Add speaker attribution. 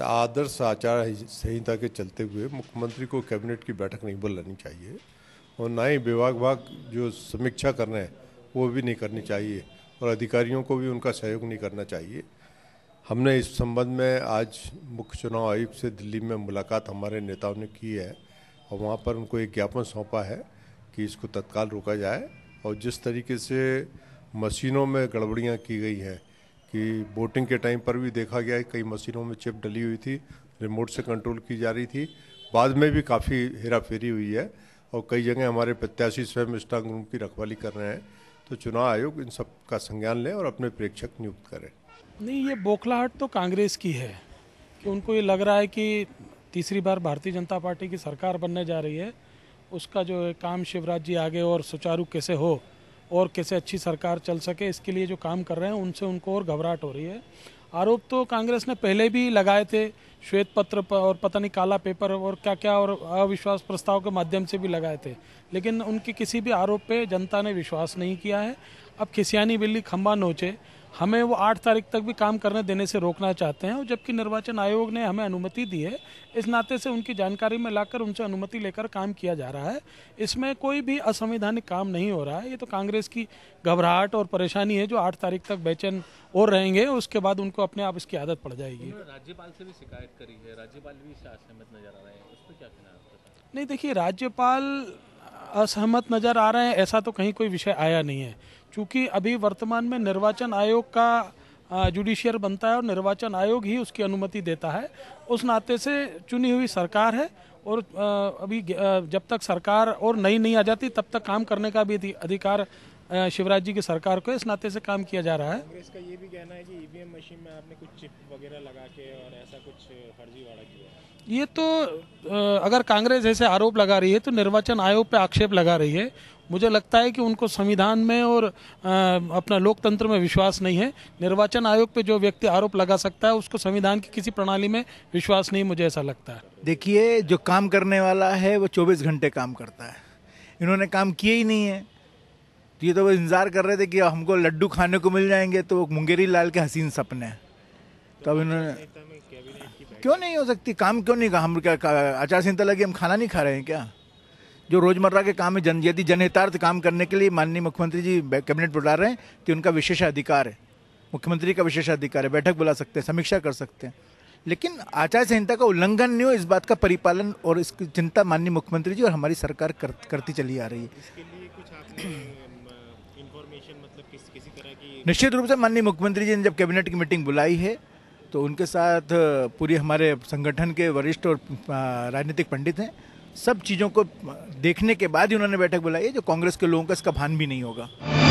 Speaker 1: तो आदर्श आचार संहिता के चलते हुए मुख्यमंत्री को कैबिनेट की बैठक नहीं बुलानी चाहिए और ना ही विभाग भाग जो समीक्षा कर रहे हैं वो भी नहीं करनी चाहिए और अधिकारियों को भी उनका सहयोग नहीं करना चाहिए हमने इस संबंध में आज मुख्य चुनाव आयुक्त से दिल्ली में मुलाकात हमारे नेताओं ने की है और वहाँ पर उनको एक ज्ञापन सौंपा है कि इसको तत्काल रोका जाए और जिस तरीके से मशीनों में गड़बड़ियाँ की गई हैं कि बोटिंग के टाइम पर भी देखा गया है कई मशीनों में चिप डली हुई थी रिमोट से कंट्रोल की जा रही थी बाद में भी काफ़ी हेरा फेरी हुई है और कई जगह हमारे प्रत्याशी स्वयं स्ट्रांग रूम की रखवाली कर रहे हैं तो चुनाव आयोग इन सब का संज्ञान लें और अपने प्रेक्षक नियुक्त करें
Speaker 2: नहीं ये बोखलाहट तो कांग्रेस की है कि उनको ये लग रहा है कि तीसरी बार भारतीय जनता पार्टी की सरकार बनने जा रही है उसका जो काम शिवराज जी आगे और सुचारू कैसे हो और कैसे अच्छी सरकार चल सके इसके लिए जो काम कर रहे हैं उनसे उनको और घबराहट हो रही है आरोप तो कांग्रेस ने पहले भी लगाए थे श्वेत पत्र और पता नहीं काला पेपर और क्या क्या और अविश्वास प्रस्ताव के माध्यम से भी लगाए थे लेकिन उनके किसी भी आरोप पे जनता ने विश्वास नहीं किया है अब खिसियानी बिल्ली खम्बा नोचे हमें वो आठ तारीख तक भी काम करने देने से रोकना चाहते हैं और जबकि निर्वाचन आयोग ने हमें अनुमति दी है इस नाते से उनकी जानकारी में लाकर उनसे अनुमति लेकर काम किया जा रहा है इसमें कोई भी असंवैधानिक काम नहीं हो रहा है ये तो कांग्रेस की घबराहट और परेशानी है जो आठ तारीख तक बेचैन और रहेंगे उसके बाद उनको अपने आप इसकी आदत पड़ जाएगी राज्यपाल से भी शिकायत शिकायत करी है राज्यपाल भी इससे असहमत नजर आ रहे हैं उस पर क्या कहना है आपका नहीं देखिए राज्यपाल असहमत नजर आ रहे हैं ऐसा तो कहीं कोई विषय आया नहीं है क्योंकि अभी वर्तमान में निर्वाचन आयोग का जुडिशियर बनता है और निर्वाचन आयोग ही उसकी अनुमति देता है उस नाते से चुनी हुई सरकार है और अभी जब तक सरकार और नई नहीं आ जाती तब तक काम करने का भी अधिकार शिवराज जी की सरकार को इस नाते से काम किया जा रहा है कांग्रेस का ये भी कहना है कि ईवीएम e मशीन में आपने कुछ चिप वगैरह लगा के और ऐसा कुछ फर्जीवाड़ा किया ये तो अगर कांग्रेस ऐसे आरोप लगा रही है तो निर्वाचन आयोग पे आक्षेप लगा रही है मुझे लगता है कि उनको संविधान में और अपना लोकतंत्र में विश्वास नहीं है निर्वाचन आयोग पे जो व्यक्ति आरोप लगा सकता है उसको संविधान की किसी प्रणाली में विश्वास नहीं मुझे ऐसा लगता है
Speaker 3: देखिए जो काम करने वाला है वो 24 घंटे काम करता है इन्होंने काम किए ही नहीं है तो ये तो वो इंतज़ार कर रहे थे कि हमको लड्डू खाने को मिल जाएंगे तो मुंगेरी लाल के हसीन सपने हैं तो अब इन्होंने क्यों नहीं हो सकती काम क्यों नहीं कहा हम क्या आचार संहिता लगी हम खाना नहीं खा रहे हैं क्या जो रोजमर्रा के काम में जन यदि जनहितार्थ काम करने के लिए माननीय मुख्यमंत्री जी कैबिनेट बुला रहे हैं तो उनका विशेष अधिकार है मुख्यमंत्री का विशेष अधिकार है बैठक बुला सकते हैं समीक्षा कर सकते हैं लेकिन आचार संहिता का उल्लंघन नहीं हो इस बात का परिपालन और इसकी चिंता माननीय मुख्यमंत्री जी और हमारी सरकार कर, करती चली आ रही है मतलब किस किसी तरह
Speaker 1: की निश्चित रूप
Speaker 3: से माननीय मुख्यमंत्री जी ने जब कैबिनेट की मीटिंग बुलाई है तो उनके साथ पूरे हमारे संगठन के वरिष्ठ और राजनीतिक पंडित हैं सब चीज़ों को देखने के बाद ही उन्होंने बैठक बुलाई है जो कांग्रेस के लोगों का इसका भान भी नहीं होगा